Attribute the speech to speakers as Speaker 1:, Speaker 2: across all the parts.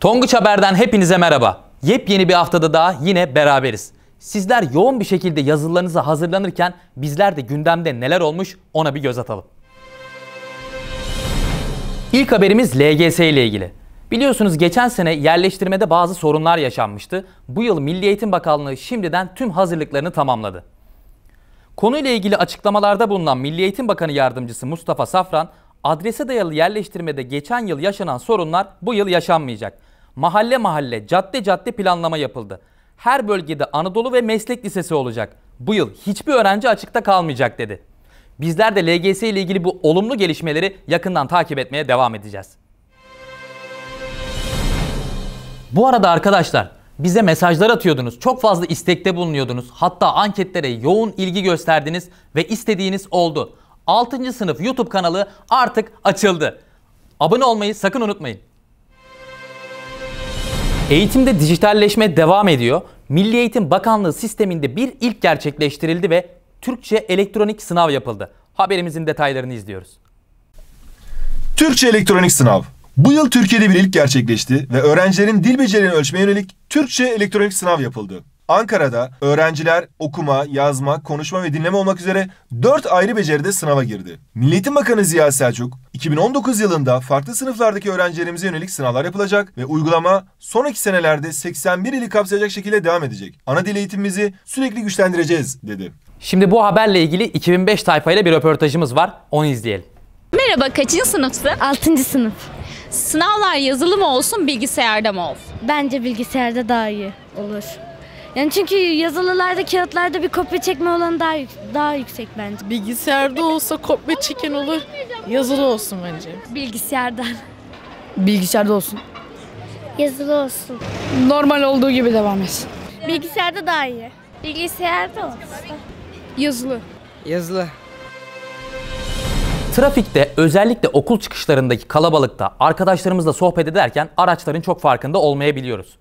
Speaker 1: Tonguç Haber'den hepinize merhaba. Yepyeni bir haftada daha yine beraberiz. Sizler yoğun bir şekilde yazılarınıza hazırlanırken bizler de gündemde neler olmuş ona bir göz atalım. İlk haberimiz LGS ile ilgili. Biliyorsunuz geçen sene yerleştirmede bazı sorunlar yaşanmıştı. Bu yıl Milli Eğitim Bakanlığı şimdiden tüm hazırlıklarını tamamladı. Konuyla ilgili açıklamalarda bulunan Milli Eğitim Bakanı Yardımcısı Mustafa Safran, adrese dayalı yerleştirmede geçen yıl yaşanan sorunlar bu yıl yaşanmayacak. Mahalle mahalle, cadde cadde planlama yapıldı. Her bölgede Anadolu ve Meslek Lisesi olacak. Bu yıl hiçbir öğrenci açıkta kalmayacak dedi. Bizler de LGS ile ilgili bu olumlu gelişmeleri yakından takip etmeye devam edeceğiz. Bu arada arkadaşlar bize mesajlar atıyordunuz. Çok fazla istekte bulunuyordunuz. Hatta anketlere yoğun ilgi gösterdiniz ve istediğiniz oldu. 6. sınıf YouTube kanalı artık açıldı. Abone olmayı sakın unutmayın. Eğitimde dijitalleşme devam ediyor. Milli Eğitim Bakanlığı sisteminde bir ilk gerçekleştirildi ve Türkçe elektronik sınav yapıldı. Haberimizin detaylarını izliyoruz.
Speaker 2: Türkçe elektronik sınav. Bu yıl Türkiye'de bir ilk gerçekleşti ve öğrencilerin dil becerilerini ölçmeye yönelik Türkçe elektronik sınav yapıldı. Ankara'da öğrenciler okuma, yazma, konuşma ve dinleme olmak üzere 4 ayrı beceride sınava girdi. Milli Eğitim Bakanı Ziya Selçuk, 2019 yılında farklı sınıflardaki öğrencilerimize yönelik sınavlar yapılacak ve uygulama sonraki senelerde 81 ili kapsayacak şekilde devam edecek. Ana dil eğitimimizi sürekli güçlendireceğiz dedi.
Speaker 1: Şimdi bu haberle ilgili 2005 tayfayla bir röportajımız var. Onu izleyelim.
Speaker 3: Merhaba, kaçıncı sınıfsın? 6. sınıf. Sınavlar yazılı mı olsun, bilgisayarda mı olsun? Bence bilgisayarda daha iyi olur. Yani çünkü yazılılarda, kağıtlarda bir kopya çekme olanı daha, daha yüksek bence. Bilgisayarda olsa kopya çeken olur, yazılı olsun bence. Bilgisayardan. Bilgisayarda olsun. Yazılı olsun. Normal olduğu gibi devam etsin. Bilgisayarda daha iyi. Bilgisayarda olsun. Yazılı. Yazılı.
Speaker 1: Trafikte özellikle okul çıkışlarındaki kalabalıkta arkadaşlarımızla sohbet ederken araçların çok farkında olmayabiliyoruz.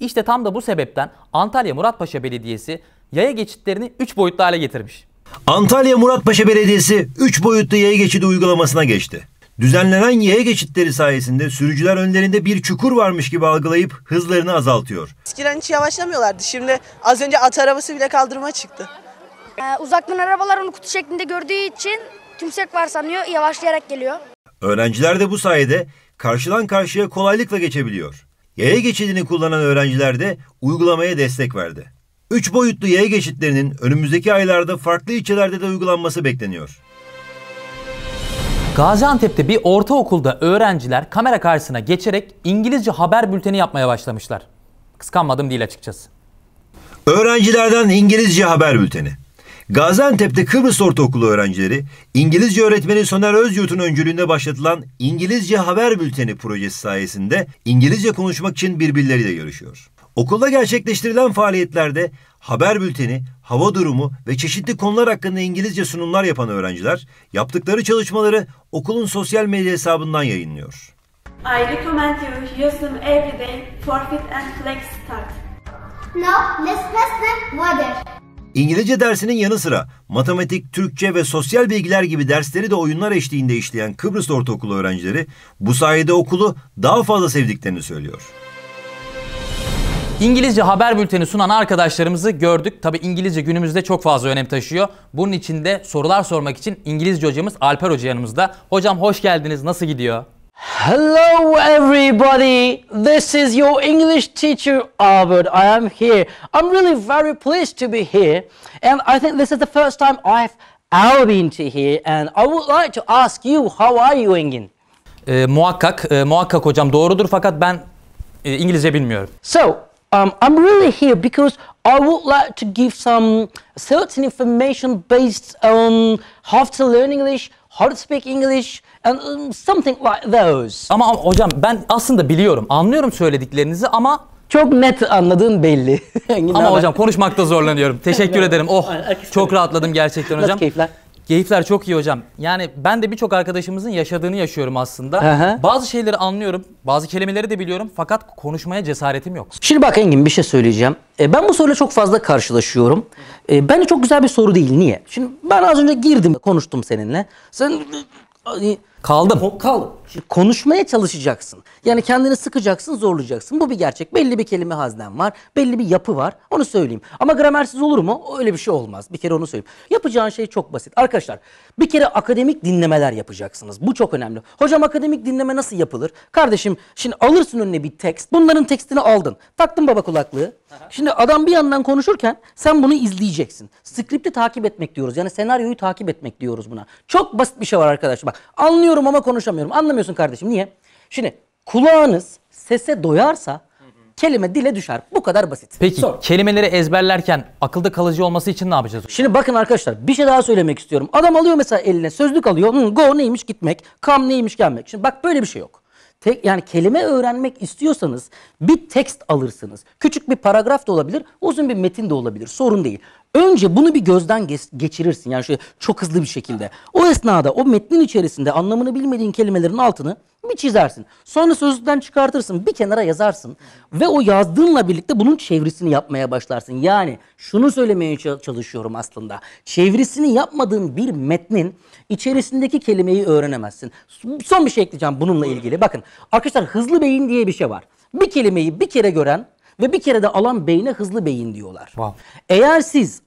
Speaker 1: İşte tam da bu sebepten Antalya Muratpaşa Belediyesi yaya geçitlerini 3 boyutlu hale getirmiş.
Speaker 4: Antalya Muratpaşa Belediyesi 3 boyutlu yaya geçidi uygulamasına geçti. Düzenlenen yaya geçitleri sayesinde sürücüler önlerinde bir çukur varmış gibi algılayıp hızlarını azaltıyor.
Speaker 3: Eskiden hiç yavaşlamıyorlardı. Şimdi az önce at arabası bile kaldırıma çıktı. Ee, uzaktan arabalar onu kutu şeklinde gördüğü için tümsek var sanıyor yavaşlayarak geliyor.
Speaker 4: Öğrenciler de bu sayede karşıdan karşıya kolaylıkla geçebiliyor. Yaya geçidini kullanan öğrenciler de uygulamaya destek verdi. Üç boyutlu yaya geçitlerinin önümüzdeki aylarda farklı ilçelerde de uygulanması bekleniyor.
Speaker 1: Gaziantep'te bir ortaokulda öğrenciler kamera karşısına geçerek İngilizce haber bülteni yapmaya başlamışlar. Kıskanmadım değil açıkçası.
Speaker 4: Öğrencilerden İngilizce haber bülteni. Gaziantep'te Kıbrıs Ortaokulu öğrencileri İngilizce öğretmeni Soner Özyurt'un öncülüğünde başlatılan İngilizce Haber Bülteni projesi sayesinde İngilizce konuşmak için birbirleriyle görüşüyor. Okulda gerçekleştirilen faaliyetlerde haber bülteni, hava durumu ve çeşitli konular hakkında İngilizce sunumlar yapan öğrenciler yaptıkları çalışmaları okulun sosyal medya hesabından yayınlıyor.
Speaker 3: I recommend you use them every day for fit and flex start.
Speaker 2: Now let's press the water.
Speaker 4: İngilizce dersinin yanı sıra matematik, Türkçe ve sosyal bilgiler gibi dersleri de oyunlar eşliğinde işleyen Kıbrıs Ortaokulu öğrencileri bu sayede okulu daha fazla sevdiklerini söylüyor.
Speaker 1: İngilizce haber bülteni sunan arkadaşlarımızı gördük. Tabi İngilizce günümüzde çok fazla önem taşıyor. Bunun için de sorular sormak için İngilizce hocamız Alper Hoca yanımızda. Hocam hoş geldiniz. Nasıl gidiyor?
Speaker 5: Hello everybody, this is your English teacher Albert. I am here. I'm really very pleased to be here and I think this is the first time I've ever been to here and I would like to ask you how are you Engin?
Speaker 1: E, muhakkak, e, muhakkak hocam doğrudur fakat ben e, İngilizce bilmiyorum.
Speaker 5: So, um, I'm really here because I would like to give some certain information based on how to learn English Hard to speak English and um, something like those. Ama hocam ben aslında biliyorum. Anlıyorum söylediklerinizi ama çok net anladığın belli.
Speaker 1: Ama hocam konuşmakta zorlanıyorum. Teşekkür ederim. Oh çok rahatladım gerçekten hocam. Nasıl keyifler? Keyifler çok iyi hocam. Yani ben de birçok arkadaşımızın yaşadığını yaşıyorum aslında. Aha. Bazı şeyleri anlıyorum, bazı kelimeleri de biliyorum fakat konuşmaya cesaretim yok.
Speaker 5: Şimdi bak Engin bir şey söyleyeceğim. E, ben bu soruyla çok fazla karşılaşıyorum. E, bence çok güzel bir soru değil. Niye? Şimdi ben az önce girdim, konuştum seninle. Sen e, Kaldım. Kal. Şimdi konuşmaya çalışacaksın. Yani kendini sıkacaksın, zorlayacaksın. Bu bir gerçek. Belli bir kelime haznem var. Belli bir yapı var. Onu söyleyeyim. Ama gramersiz olur mu? Öyle bir şey olmaz. Bir kere onu söyleyeyim. Yapacağın şey çok basit. Arkadaşlar bir kere akademik dinlemeler yapacaksınız. Bu çok önemli. Hocam akademik dinleme nasıl yapılır? Kardeşim şimdi alırsın önüne bir tekst. Bunların tekstini aldın. Taktın baba kulaklığı. Şimdi adam bir yandan konuşurken sen bunu izleyeceksin. Skripti takip etmek diyoruz. Yani senaryoyu takip etmek diyoruz buna. Çok basit bir şey var arkadaşlar. Bak anlıyorum Anlıyorum ama konuşamıyorum. Anlamıyorsun kardeşim. Niye? Şimdi kulağınız sese doyarsa kelime dile düşer. Bu kadar basit. Peki Sor. kelimeleri ezberlerken akılda kalıcı olması için ne yapacağız? Şimdi bakın arkadaşlar bir şey daha söylemek istiyorum. Adam alıyor mesela eline sözlük alıyor. Hı, go neymiş gitmek, kam neymiş gelmek. Şimdi bak böyle bir şey yok. Tek, yani kelime öğrenmek istiyorsanız bir tekst alırsınız. Küçük bir paragraf da olabilir, uzun bir metin de olabilir. Sorun değil. Önce bunu bir gözden geçirirsin yani şöyle çok hızlı bir şekilde. O esnada o metnin içerisinde anlamını bilmediğin kelimelerin altını bir çizersin. Sonra sözlükten çıkartırsın, bir kenara yazarsın ve o yazdığınla birlikte bunun çevresini yapmaya başlarsın. Yani şunu söylemeye çalışıyorum aslında. Çevresini yapmadığın bir metnin içerisindeki kelimeyi öğrenemezsin. Son bir şey ekleyeceğim bununla ilgili. Bakın arkadaşlar hızlı beyin diye bir şey var. Bir kelimeyi bir kere gören ve bir kere de alan beyine hızlı beyin diyorlar. Wow. Eğer siz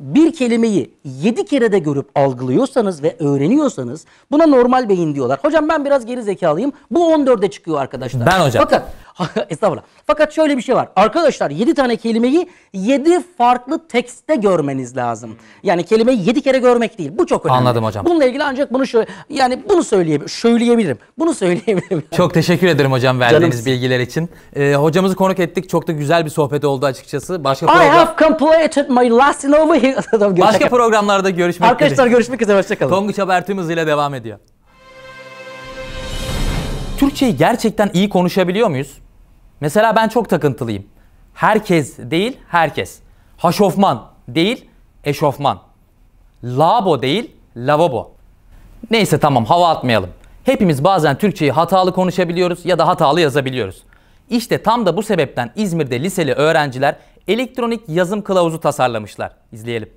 Speaker 5: bir kelimeyi yedi kere de görüp algılıyorsanız ve öğreniyorsanız buna normal beyin diyorlar. Hocam ben biraz geri zekalıyım. Bu 14'e çıkıyor arkadaşlar. Ben hocam. bakın Estağfurullah. Fakat şöyle bir şey var. Arkadaşlar 7 tane kelimeyi 7 farklı tekste görmeniz lazım. Yani kelimeyi 7 kere görmek değil. Bu çok önemli. Anladım hocam. Bununla ilgili ancak bunu şöyle yani bunu söyleyebilirim. Söyleyebilirim. Bunu söyleyebilirim. Çok teşekkür
Speaker 1: ederim hocam verdiğiniz Canım. bilgiler için. Ee, hocamızı konuk ettik. Çok da güzel bir sohbet oldu açıkçası. Başka
Speaker 5: I have completed my lesson over here. Başka programlarda
Speaker 1: görüşmek üzere. Arkadaşlar dilerim. görüşmek üzere. Hoşçakalın. Tonguç Haber tüm devam ediyor. Türkçeyi gerçekten iyi konuşabiliyor muyuz? Mesela ben çok takıntılıyım. Herkes değil, herkes. Haşofman değil, eşofman. Labo değil, lavabo. Neyse tamam hava atmayalım. Hepimiz bazen Türkçeyi hatalı konuşabiliyoruz ya da hatalı yazabiliyoruz. İşte tam da bu sebepten İzmir'de liseli öğrenciler elektronik yazım kılavuzu tasarlamışlar. İzleyelim.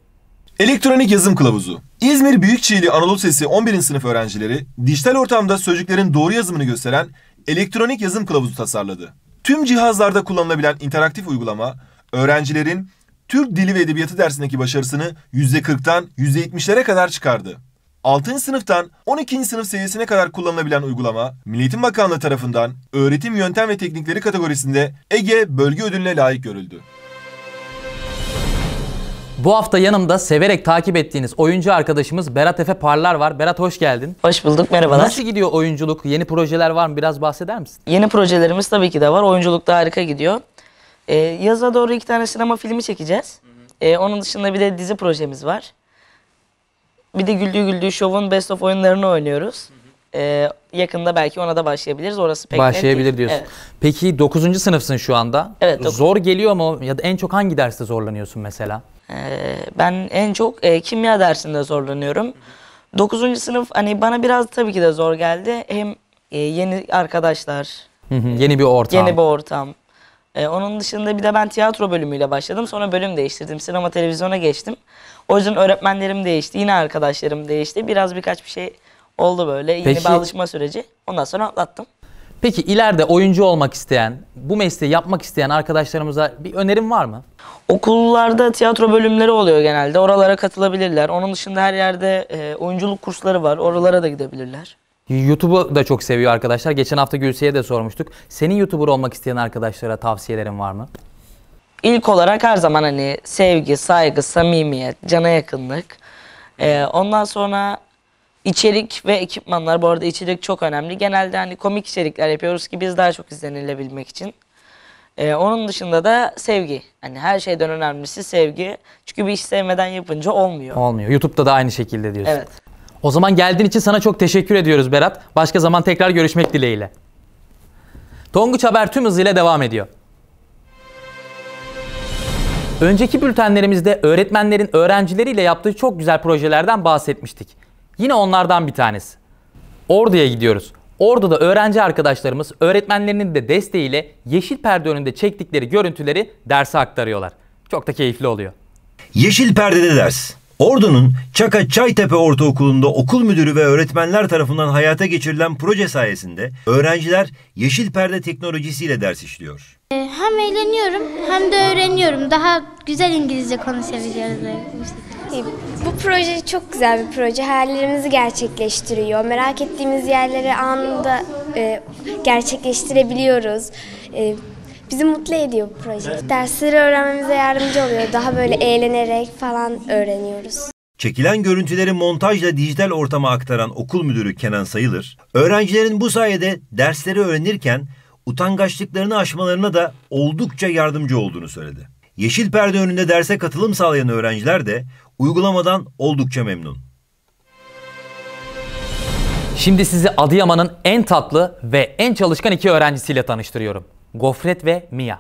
Speaker 2: Elektronik yazım kılavuzu. İzmir Büyükçiğli Anadolu Sesi 11. sınıf öğrencileri dijital ortamda sözcüklerin doğru yazımını gösteren elektronik yazım kılavuzu tasarladı tüm cihazlarda kullanılabilen interaktif uygulama öğrencilerin Türk Dili ve Edebiyatı dersindeki başarısını %40'tan %70'lere kadar çıkardı. 6. sınıftan 12. sınıf seviyesine kadar kullanılabilen uygulama, Milli Eğitim Bakanlığı tarafından öğretim yöntem ve teknikleri kategorisinde Ege Bölge Ödülüne layık görüldü.
Speaker 1: Bu hafta yanımda severek takip ettiğiniz oyuncu arkadaşımız Berat Efe Parlar var. Berat hoş geldin. Hoş bulduk merhabalar. Nasıl gidiyor oyunculuk? Yeni projeler var mı? Biraz bahseder misin? Yeni projelerimiz tabii ki de var. Oyunculuk da harika gidiyor. Ee, yaza doğru iki tane sinema
Speaker 3: filmi çekeceğiz. Ee, onun dışında bir de dizi projemiz var. Bir de Güldüğü Güldüğü Şov'un Best of oyunlarını oynuyoruz. Ee, yakında belki ona da başlayabiliriz. Orası pek Başlayabilir diyorsun. Evet.
Speaker 1: Peki 9. sınıfsın şu anda. Evet, dokuz. Zor geliyor mu? Ya da en çok hangi derste zorlanıyorsun mesela? Ee, ben en çok e, kimya dersinde zorlanıyorum.
Speaker 3: 9. sınıf hani bana biraz tabii ki de zor geldi. Hem e, yeni arkadaşlar,
Speaker 1: yeni bir ortam. yeni bir
Speaker 3: ortam. E, onun dışında bir de ben tiyatro bölümüyle başladım. Sonra bölüm değiştirdim. Sinema televizyona geçtim. O yüzden öğretmenlerim değişti. Yine arkadaşlarım değişti. Biraz birkaç bir şey oldu böyle. Yeni Peki- bir alışma süreci. Ondan sonra atlattım.
Speaker 1: Peki ileride oyuncu olmak isteyen, bu mesleği yapmak isteyen arkadaşlarımıza bir önerim var mı? Okullarda tiyatro bölümleri oluyor genelde. Oralara katılabilirler. Onun dışında her yerde e,
Speaker 3: oyunculuk kursları var. Oralara da gidebilirler.
Speaker 1: YouTube'u da çok seviyor arkadaşlar. Geçen hafta Gülse'ye de sormuştuk. Senin YouTuber olmak isteyen arkadaşlara tavsiyelerin var mı?
Speaker 3: İlk olarak her zaman hani sevgi, saygı, samimiyet, cana yakınlık. Ee, ondan sonra İçerik ve ekipmanlar bu arada içerik çok önemli. Genelde hani komik içerikler yapıyoruz ki biz daha çok izlenilebilmek için. Ee, onun dışında da sevgi. Hani her şeyden önemlisi sevgi. Çünkü bir iş sevmeden yapınca olmuyor.
Speaker 1: Olmuyor. YouTube'da da aynı şekilde diyorsun. Evet. O zaman geldiğin için sana çok teşekkür ediyoruz Berat. Başka zaman tekrar görüşmek dileğiyle. Tonguç Haber tüm hızıyla devam ediyor. Önceki bültenlerimizde öğretmenlerin öğrencileriyle yaptığı çok güzel projelerden bahsetmiştik. Yine onlardan bir tanesi. Ordu'ya gidiyoruz. Ordu'da öğrenci arkadaşlarımız öğretmenlerinin de desteğiyle yeşil perde önünde çektikleri görüntüleri derse aktarıyorlar.
Speaker 4: Çok da keyifli oluyor. Yeşil perdede ders. Ordu'nun Çaka Çaytepe Ortaokulu'nda okul müdürü ve öğretmenler tarafından hayata geçirilen proje sayesinde öğrenciler yeşil perde teknolojisiyle ders işliyor.
Speaker 3: Ee, hem eğleniyorum hem de öğreniyorum. Daha güzel İngilizce konuşabiliyoruz. Bu proje çok güzel bir proje. Hayallerimizi gerçekleştiriyor. Merak ettiğimiz yerleri anında e, gerçekleştirebiliyoruz. E, bizi mutlu ediyor bu proje. Dersleri öğrenmemize yardımcı oluyor. Daha böyle eğlenerek falan öğreniyoruz.
Speaker 4: Çekilen görüntüleri montajla dijital ortama aktaran okul müdürü Kenan Sayılır, öğrencilerin bu sayede dersleri öğrenirken utangaçlıklarını aşmalarına da oldukça yardımcı olduğunu söyledi. Yeşil perde önünde derse katılım sağlayan öğrenciler de Uygulamadan oldukça memnun. Şimdi sizi Adıyaman'ın en tatlı ve en çalışkan
Speaker 1: iki öğrencisiyle tanıştırıyorum. Gofret ve Mia.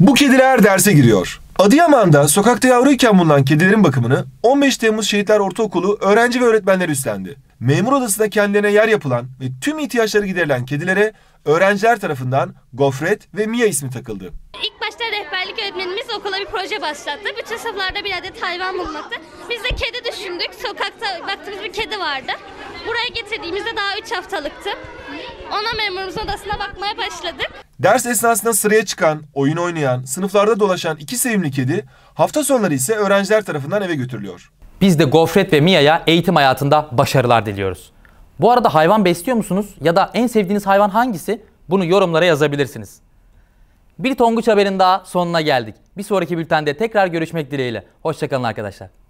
Speaker 2: Bu kediler derse giriyor. Adıyaman'da sokakta yavruyken bulunan kedilerin bakımını 15 Temmuz Şehitler Ortaokulu öğrenci ve öğretmenler üstlendi. Memur odasında kendilerine yer yapılan ve tüm ihtiyaçları giderilen kedilere öğrenciler tarafından Gofret ve Mia ismi takıldı.
Speaker 3: İlk başta rehberlik öğretmenimiz okula bir proje
Speaker 5: başlattı. Bütün sınıflarda bir adet hayvan bulmakta. Biz de kedi düşündük. Sokakta baktığımız bir kedi vardı. Buraya getirdiğimizde daha 3 haftalıktı. Ona memurumuzun odasına bakmaya başladık.
Speaker 2: Ders esnasında sıraya çıkan, oyun oynayan, sınıflarda dolaşan iki sevimli kedi hafta sonları ise öğrenciler tarafından eve götürülüyor.
Speaker 1: Biz de Gofret ve Mia'ya eğitim hayatında başarılar diliyoruz. Bu arada hayvan besliyor musunuz ya da en sevdiğiniz hayvan hangisi? Bunu yorumlara yazabilirsiniz. Bir Tonguç haberin daha sonuna geldik. Bir sonraki bültende tekrar görüşmek dileğiyle. Hoşçakalın arkadaşlar.